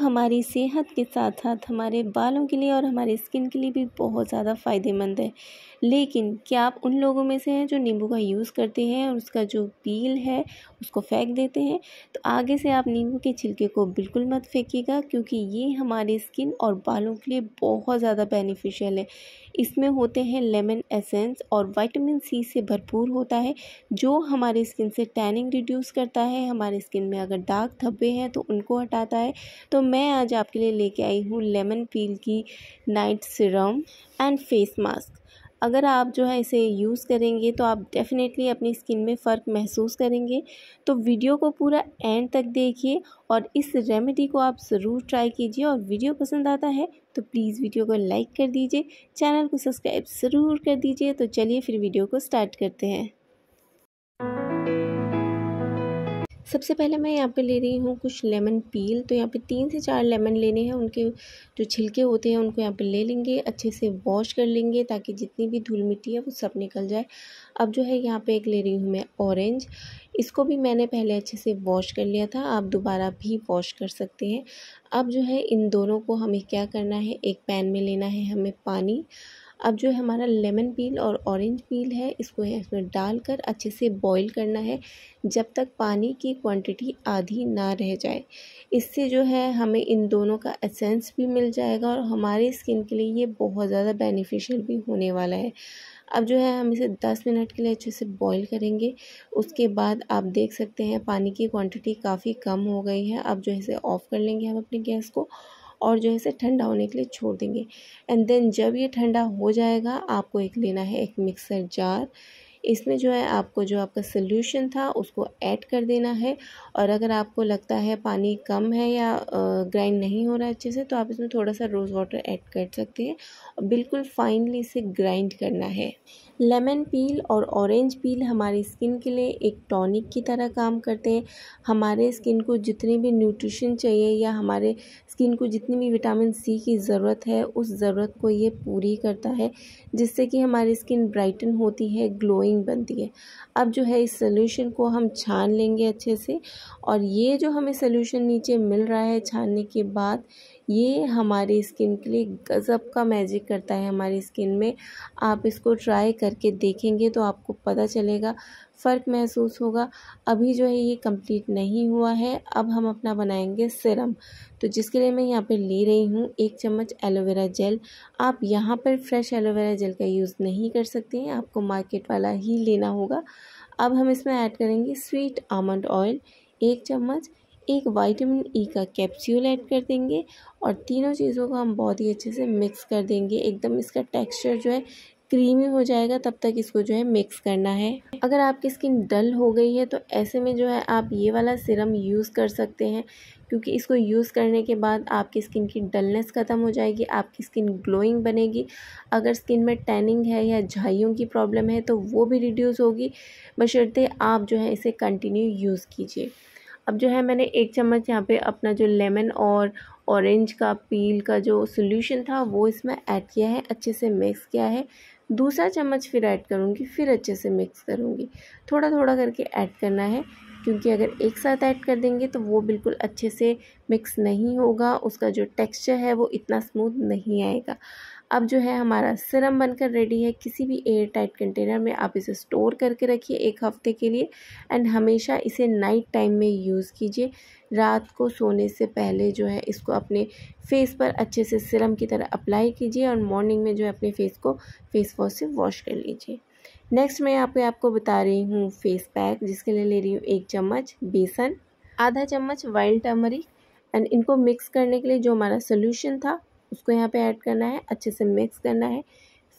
हमारी सेहत के साथ साथ हमारे बालों के लिए और हमारे स्किन के लिए भी बहुत ज़्यादा फ़ायदेमंद है लेकिन क्या आप उन लोगों में से हैं जो नींबू का यूज़ करते हैं और उसका जो पील है उसको फेंक देते हैं तो आगे से आप नींबू के छिलके को बिल्कुल मत फेंकीगा क्योंकि ये हमारे स्किन और बालों के लिए बहुत ज़्यादा बेनिफिशियल है इसमें होते हैं लेमन एसेंस और वाइटामिन सी से भरपूर होता है जो हमारे स्किन से टैनिंग रिड्यूस करता है हमारे स्किन में अगर दाग धब्बे हैं तो उनको हटाता है तो मैं आज आपके लिए लेके आई हूँ लेमन पील की night serum and face mask अगर आप जो है इसे यूज़ करेंगे तो आप डेफ़िनेटली अपनी स्किन में फ़र्क महसूस करेंगे तो वीडियो को पूरा एंड तक देखिए और इस रेमेडी को आप ज़रूर ट्राई कीजिए और वीडियो पसंद आता है तो प्लीज़ वीडियो को लाइक कर दीजिए चैनल को सब्सक्राइब ज़रूर कर दीजिए तो चलिए फिर वीडियो को स्टार्ट करते हैं सबसे पहले मैं यहाँ पे ले रही हूँ कुछ लेमन पील तो यहाँ पे तीन से चार लेमन लेने हैं उनके जो छिलके होते हैं उनको यहाँ पे ले लेंगे अच्छे से वॉश कर लेंगे ताकि जितनी भी धूल मिट्टी है वो सब निकल जाए अब जो है यहाँ पे एक ले रही हूँ मैं ऑरेंज इसको भी मैंने पहले अच्छे से वॉश कर लिया था आप दोबारा भी वॉश कर सकते हैं अब जो है इन दोनों को हमें क्या करना है एक पैन में लेना है हमें पानी अब जो है हमारा लेमन पील और ऑरेंज पील है इसको है इसमें डालकर अच्छे से बॉईल करना है जब तक पानी की क्वांटिटी आधी ना रह जाए इससे जो है हमें इन दोनों का एसेंस भी मिल जाएगा और हमारे स्किन के लिए ये बहुत ज़्यादा बेनिफिशियल भी होने वाला है अब जो है हम इसे 10 मिनट के लिए अच्छे से बॉईल करेंगे उसके बाद आप देख सकते हैं पानी की क्वांटिटी काफ़ी कम हो गई है अब जो है इसे ऑफ़ कर लेंगे हम अपने गैस को और जो है इसे ठंडा होने के लिए छोड़ देंगे एंड देन जब ये ठंडा हो जाएगा आपको एक लेना है एक मिक्सर जार इसमें जो है आपको जो आपका सोल्यूशन था उसको ऐड कर देना है और अगर आपको लगता है पानी कम है या ग्राइंड नहीं हो रहा है अच्छे से तो आप इसमें थोड़ा सा रोज़ वाटर ऐड कर सकते हैं और बिल्कुल फाइनली इसे ग्राइंड करना है लेमन पील और ऑरेंज पील हमारी स्किन के लिए एक टॉनिक की तरह काम करते हैं हमारे स्किन को जितनी भी न्यूट्रिशन चाहिए या हमारे स्किन को जितनी भी विटामिन सी की ज़रूरत है उस ज़रूरत को ये पूरी करता है जिससे कि हमारी स्किन ब्राइटन होती है ग्लोइंग रिंग बनती है अब जो है इस सोल्यूशन को हम छान लेंगे अच्छे से और ये जो हमें सोल्यूशन नीचे मिल रहा है छानने के बाद ये हमारी स्किन के लिए गज़ब का मैजिक करता है हमारी स्किन में आप इसको ट्राई करके देखेंगे तो आपको पता चलेगा फ़र्क महसूस होगा अभी जो है ये कंप्लीट नहीं हुआ है अब हम अपना बनाएंगे सिरम तो जिसके लिए मैं यहाँ पे ले रही हूँ एक चम्मच एलोवेरा जेल आप यहाँ पर फ्रेश एलोवेरा जेल का यूज़ नहीं कर सकते हैं आपको मार्केट वाला ही लेना होगा अब हम इसमें ऐड करेंगे स्वीट आमंड ऑयल एक चम्मच एक वाइटामिन ई e का कैप्सूल ऐड कर देंगे और तीनों चीज़ों को हम बहुत ही अच्छे से मिक्स कर देंगे एकदम इसका टेक्सचर जो है क्रीमी हो जाएगा तब तक इसको जो है मिक्स करना है अगर आपकी स्किन डल हो गई है तो ऐसे में जो है आप ये वाला सिरम यूज़ कर सकते हैं क्योंकि इसको यूज़ करने के बाद आपकी स्किन की डलनेस ख़त्म हो जाएगी आपकी स्किन ग्लोइंग बनेगी अगर स्किन में टैनिंग है या झाइयों की प्रॉब्लम है तो वो भी रिड्यूस होगी बशर्ते आप जो है इसे कंटिन्यू यूज़ कीजिए अब जो है मैंने एक चम्मच यहाँ पे अपना जो लेमन और ऑरेंज का पील का जो सोल्यूशन था वो इसमें ऐड किया है अच्छे से मिक्स किया है दूसरा चम्मच फिर ऐड करूँगी फिर अच्छे से मिक्स करूँगी थोड़ा थोड़ा करके ऐड करना है क्योंकि अगर एक साथ ऐड कर देंगे तो वो बिल्कुल अच्छे से मिक्स नहीं होगा उसका जो टेक्सचर है वो इतना स्मूथ नहीं आएगा अब जो है हमारा सिरम बनकर रेडी है किसी भी एयर टाइट कंटेनर में आप इसे स्टोर करके रखिए एक हफ्ते के लिए एंड हमेशा इसे नाइट टाइम में यूज़ कीजिए रात को सोने से पहले जो है इसको अपने फेस पर अच्छे से सिरम की तरह अप्लाई कीजिए और मॉर्निंग में जो है अपने फेस को फेस वॉश से वॉश कर लीजिए नेक्स्ट मैं यहाँ पे आपको बता रही हूँ फेस पैक जिसके लिए ले रही हूँ एक चम्मच बेसन आधा चम्मच वाइल्ड टर्मरिक एंड इनको मिक्स करने के लिए जो हमारा सोल्यूशन था उसको यहाँ पे ऐड करना है अच्छे से मिक्स करना है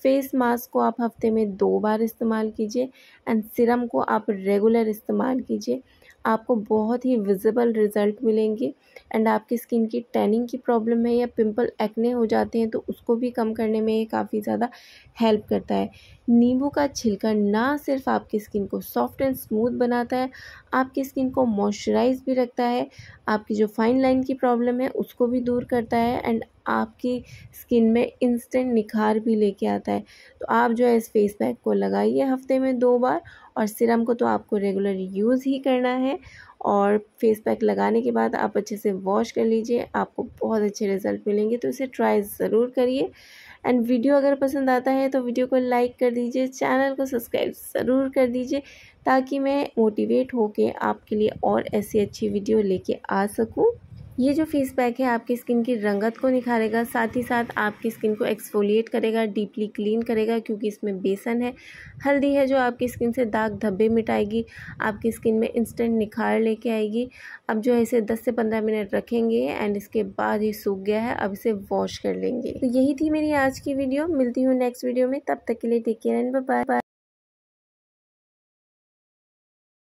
फेस मास्क को आप हफ्ते में दो बार इस्तेमाल कीजिए एंड सिरम को आप रेगुलर इस्तेमाल कीजिए आपको बहुत ही विजिबल रिज़ल्ट मिलेंगे एंड आपकी स्किन की टैनिंग की प्रॉब्लम है या पिंपल एक्ने हो जाते हैं तो उसको भी कम करने में ये काफ़ी ज़्यादा हेल्प करता है नींबू का छिलका ना सिर्फ आपकी स्किन को सॉफ्ट एंड स्मूथ बनाता है आपकी स्किन को मॉइस्चराइज भी रखता है आपकी जो फाइन लाइन की प्रॉब्लम है उसको भी दूर करता है एंड आपकी स्किन में इंस्टेंट निखार भी लेके आता है तो आप जो है इस फेस पैक को लगाइए हफ्ते में दो बार और सिरम को तो आपको रेगुलर यूज़ ही करना है और फेस पैक लगाने के बाद आप अच्छे से वॉश कर लीजिए आपको बहुत अच्छे रिजल्ट मिलेंगे तो इसे ट्राई ज़रूर करिए एंड वीडियो अगर पसंद आता है तो वीडियो को लाइक कर दीजिए चैनल को सब्सक्राइब ज़रूर कर दीजिए ताकि मैं मोटिवेट होकर आपके लिए और ऐसी अच्छी वीडियो लेके आ सकूँ ये जो फेस पैक है आपकी स्किन की रंगत को निखारेगा साथ ही साथ आपकी स्किन को एक्सफोलिएट करेगा डीपली क्लीन करेगा क्योंकि इसमें बेसन है हल्दी है जो आपकी स्किन से दाग धब्बे मिटाएगी आपकी स्किन में इंस्टेंट निखार लेके आएगी अब जो है इसे 10 से 15 मिनट रखेंगे एंड इसके बाद ये सूख गया है अब इसे वॉश कर लेंगे तो यही थी मेरी आज की वीडियो मिलती हूँ नेक्स्ट वीडियो में तब तक के लिए टेक केयर एंड बाय